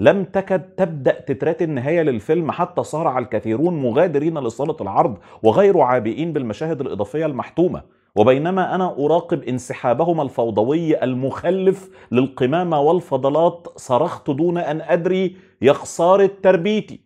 لم تكد تبدأ تترات النهاية للفيلم حتى صارع الكثيرون مغادرين لصالة العرض وغير عابئين بالمشاهد الإضافية المحتومة وبينما أنا أراقب انسحابهما الفوضوي المخلف للقمامة والفضلات صرخت دون أن أدري يا خسارة تربيتي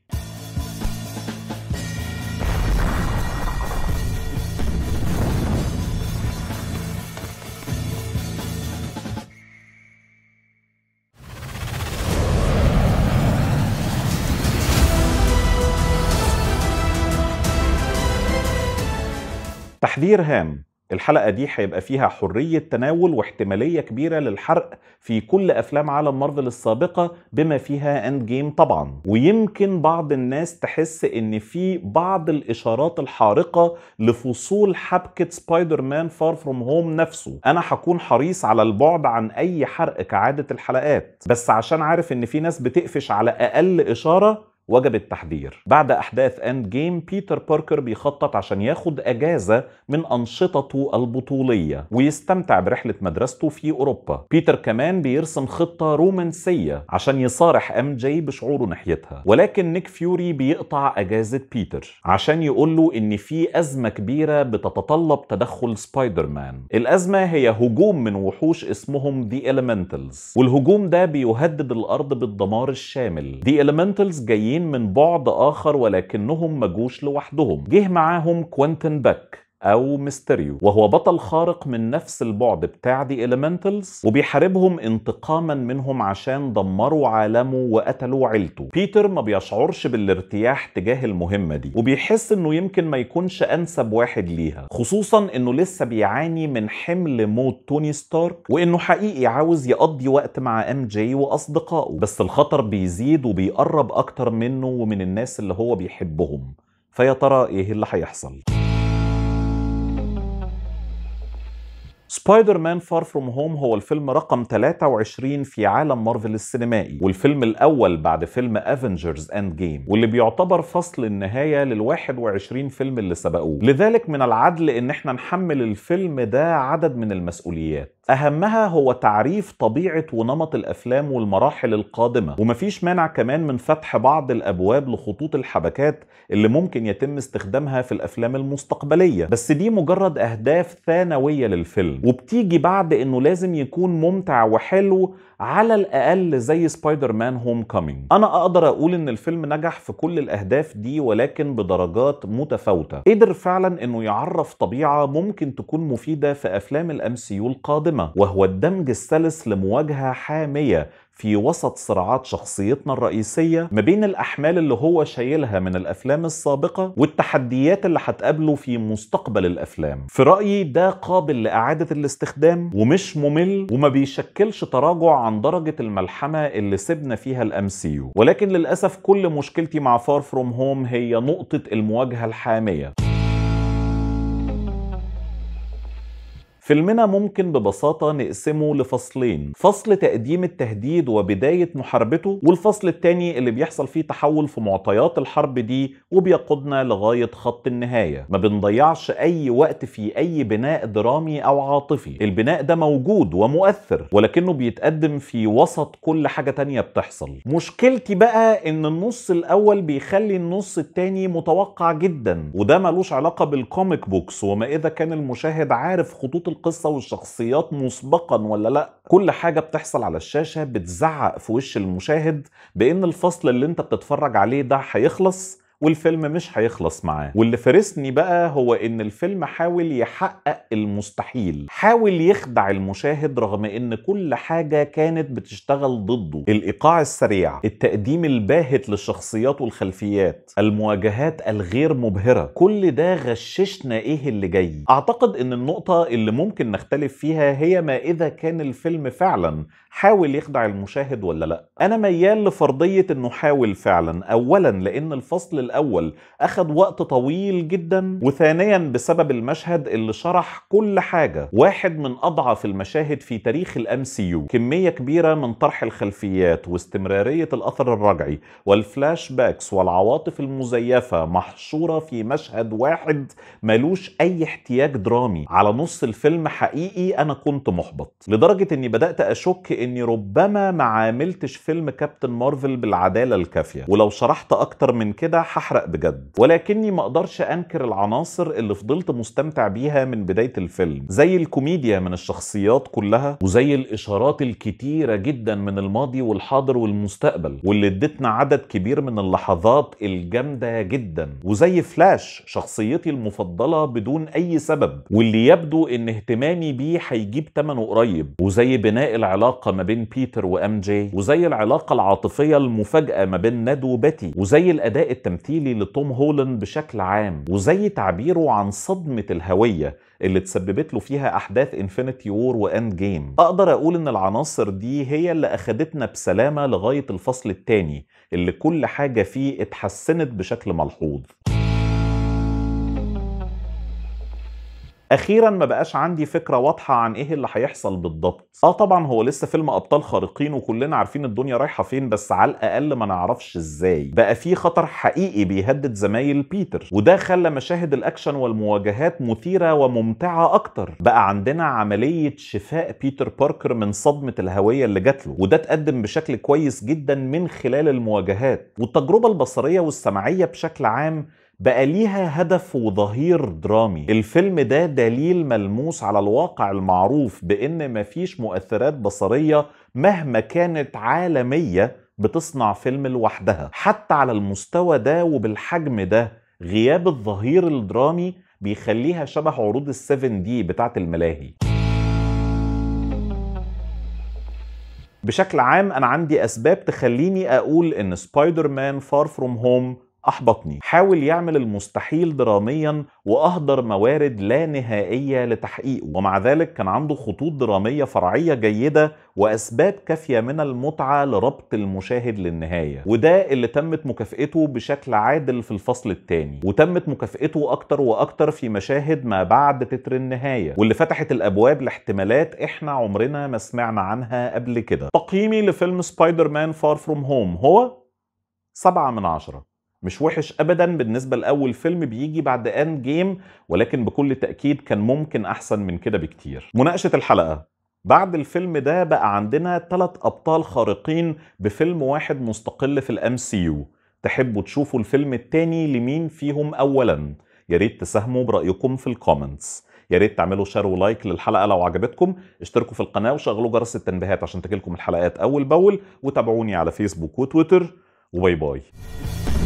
تحذير هام الحلقة دي هيبقى فيها حرية تناول واحتمالية كبيرة للحرق في كل أفلام عالم مارفل السابقة بما فيها أند جيم طبعا ويمكن بعض الناس تحس إن في بعض الإشارات الحارقة لفصول حبكة سبايدر مان فار فروم هوم نفسه أنا هكون حريص على البعد عن أي حرق كعادة الحلقات بس عشان عارف إن في ناس بتقفش على أقل إشارة وجب التحذير بعد أحداث أند جيم بيتر باركر بيخطط عشان ياخد أجازة من أنشطته البطولية ويستمتع برحلة مدرسته في أوروبا بيتر كمان بيرسم خطة رومانسية عشان يصارح أم جي بشعوره ناحيتها ولكن نيك فيوري بيقطع أجازة بيتر عشان يقول له إن في أزمة كبيرة بتتطلب تدخل سبايدر مان الأزمة هي هجوم من وحوش اسمهم دي Elementals والهجوم ده بيهدد الأرض بالدمار الشامل دي Elementals جايين جايين من بعد آخر ولكنهم مجوش لوحدهم جه معاهم كوانتن باك أو ميستيريو وهو بطل خارق من نفس البعد بتاع دي إليمنتالز وبيحاربهم انتقاما منهم عشان دمروا عالمه وقتلوا عيلته بيتر ما بيشعرش بالارتياح تجاه المهمة دي وبيحس إنه يمكن ما يكونش أنسب واحد ليها خصوصا إنه لسه بيعاني من حمل موت توني ستارك وإنه حقيقي عاوز يقضي وقت مع أم جي وأصدقائه بس الخطر بيزيد وبيقرب أكتر منه ومن الناس اللي هو بيحبهم فيا ترى إيه اللي هيحصل؟ سبايدر مان فار فروم هوم هو الفيلم رقم 23 في عالم مارفل السينمائي والفيلم الاول بعد فيلم افنجرز اند جيم واللي بيعتبر فصل النهايه لل 21 فيلم اللي سبقوه لذلك من العدل ان احنا نحمل الفيلم ده عدد من المسؤوليات أهمها هو تعريف طبيعة ونمط الأفلام والمراحل القادمة ومفيش مانع كمان من فتح بعض الأبواب لخطوط الحبكات اللي ممكن يتم استخدامها في الأفلام المستقبلية بس دي مجرد أهداف ثانوية للفيلم وبتيجي بعد إنه لازم يكون ممتع وحلو على الأقل زي سبايدر مان هوم كومينج أنا أقدر أقول إن الفيلم نجح في كل الأهداف دي ولكن بدرجات متفاوتة قدر فعلا إنه يعرف طبيعة ممكن تكون مفيدة في أفلام الأم سي القادمة المتقدمة وهو الدمج السلس لمواجهة حامية في وسط صراعات شخصيتنا الرئيسية ما بين الأحمال اللي هو شايلها من الأفلام السابقة والتحديات اللي هتقابله في مستقبل الأفلام في رأيي ده قابل لإعادة الاستخدام ومش ممل وما بيشكلش تراجع عن درجة الملحمة اللي سبنا فيها الأمسيو ولكن للأسف كل مشكلتي مع فار فروم هوم هي نقطة المواجهة الحامية فيلمنا ممكن ببساطة نقسمه لفصلين فصل تقديم التهديد وبداية محاربته والفصل التاني اللي بيحصل فيه تحول في معطيات الحرب دي وبيقودنا لغاية خط النهاية ما بنضيعش أي وقت في أي بناء درامي أو عاطفي البناء ده موجود ومؤثر ولكنه بيتقدم في وسط كل حاجة تانية بتحصل مشكلتي بقى إن النص الأول بيخلي النص التاني متوقع جدا وده ملوش علاقة بالكوميك بوكس وما إذا كان المشاهد عارف خطوط القصه والشخصيات مسبقا ولا لا كل حاجه بتحصل على الشاشه بتزعق في وش المشاهد بان الفصل اللي انت بتتفرج عليه ده هيخلص والفيلم مش هيخلص معاه واللي فرسني بقى هو ان الفيلم حاول يحقق المستحيل حاول يخدع المشاهد رغم ان كل حاجة كانت بتشتغل ضده الايقاع السريع التقديم الباهت للشخصيات والخلفيات المواجهات الغير مبهرة كل ده غششنا ايه اللي جاي اعتقد ان النقطة اللي ممكن نختلف فيها هي ما اذا كان الفيلم فعلا حاول يخدع المشاهد ولا لا انا ميال لفرضية انه حاول فعلا اولا لان الفصل الاول اخد وقت طويل جدا وثانيا بسبب المشهد اللي شرح كل حاجه واحد من اضعف المشاهد في تاريخ الام سي يو كميه كبيره من طرح الخلفيات واستمراريه الاثر الرجعي والفلاش باكس والعواطف المزيفه محشوره في مشهد واحد ملوش اي احتياج درامي على نص الفيلم حقيقي انا كنت محبط لدرجه اني بدات اشك اني ربما ما عاملتش فيلم كابتن مارفل بالعداله الكافيه ولو شرحت اكتر من كده هحرق بجد ولكني ما اقدرش انكر العناصر اللي فضلت مستمتع بيها من بدايه الفيلم زي الكوميديا من الشخصيات كلها وزي الاشارات الكتيره جدا من الماضي والحاضر والمستقبل واللي ادتنا عدد كبير من اللحظات الجامده جدا وزي فلاش شخصيتي المفضله بدون اي سبب واللي يبدو ان اهتمامي بيه هيجيب ثمنه قريب وزي بناء العلاقه ما بين بيتر وام جي وزي العلاقه العاطفيه المفاجاه ما بين ناد وبتي وزي الاداء التمثيلي التمثيلي لتوم هولاند بشكل عام وزي تعبيره عن صدمة الهوية اللي تسببت له فيها أحداث انفينيتي وور وأند جيم أقدر أقول إن العناصر دي هي اللي أخدتنا بسلامة لغاية الفصل التاني اللي كل حاجة فيه اتحسنت بشكل ملحوظ اخيرا ما بقاش عندي فكره واضحه عن ايه اللي هيحصل بالضبط اه طبعا هو لسه فيلم ابطال خارقين وكلنا عارفين الدنيا رايحه فين بس على الاقل ما نعرفش ازاي بقى في خطر حقيقي بيهدد زمايل بيتر وده خلى مشاهد الاكشن والمواجهات مثيره وممتعه اكتر بقى عندنا عمليه شفاء بيتر باركر من صدمه الهويه اللي جات له وده اتقدم بشكل كويس جدا من خلال المواجهات والتجربه البصريه والسمعيه بشكل عام بقى ليها هدف وظهير درامي الفيلم ده دليل ملموس على الواقع المعروف بان مفيش مؤثرات بصريه مهما كانت عالميه بتصنع فيلم لوحدها حتى على المستوى ده وبالحجم ده غياب الظهير الدرامي بيخليها شبه عروض السيفن دي بتاعه الملاهي بشكل عام انا عندي اسباب تخليني اقول ان سبايدر مان فار فروم هوم أحبطني حاول يعمل المستحيل دراميا وأهدر موارد لا نهائية لتحقيقه ومع ذلك كان عنده خطوط درامية فرعية جيدة وأسباب كافية من المتعة لربط المشاهد للنهاية وده اللي تمت مكافئته بشكل عادل في الفصل الثاني وتمت مكافئته أكتر وأكتر في مشاهد ما بعد تتر النهاية واللي فتحت الأبواب لاحتمالات إحنا عمرنا ما سمعنا عنها قبل كده تقييمي لفيلم سبايدر مان فار فروم هوم هو 7 من 10 مش وحش ابدا بالنسبه لاول فيلم بيجي بعد اند جيم ولكن بكل تاكيد كان ممكن احسن من كده بكتير مناقشه الحلقه بعد الفيلم ده بقى عندنا ثلاث ابطال خارقين بفيلم واحد مستقل في الام سي يو تحبوا تشوفوا الفيلم التاني لمين فيهم اولا يا ريت تساهموا برايكم في الكومنتس يا ريت تعملوا شير ولايك للحلقه لو عجبتكم اشتركوا في القناه وشغلوا جرس التنبيهات عشان تجيلكم الحلقات اول باول وتابعوني على فيسبوك وتويتر وباي باي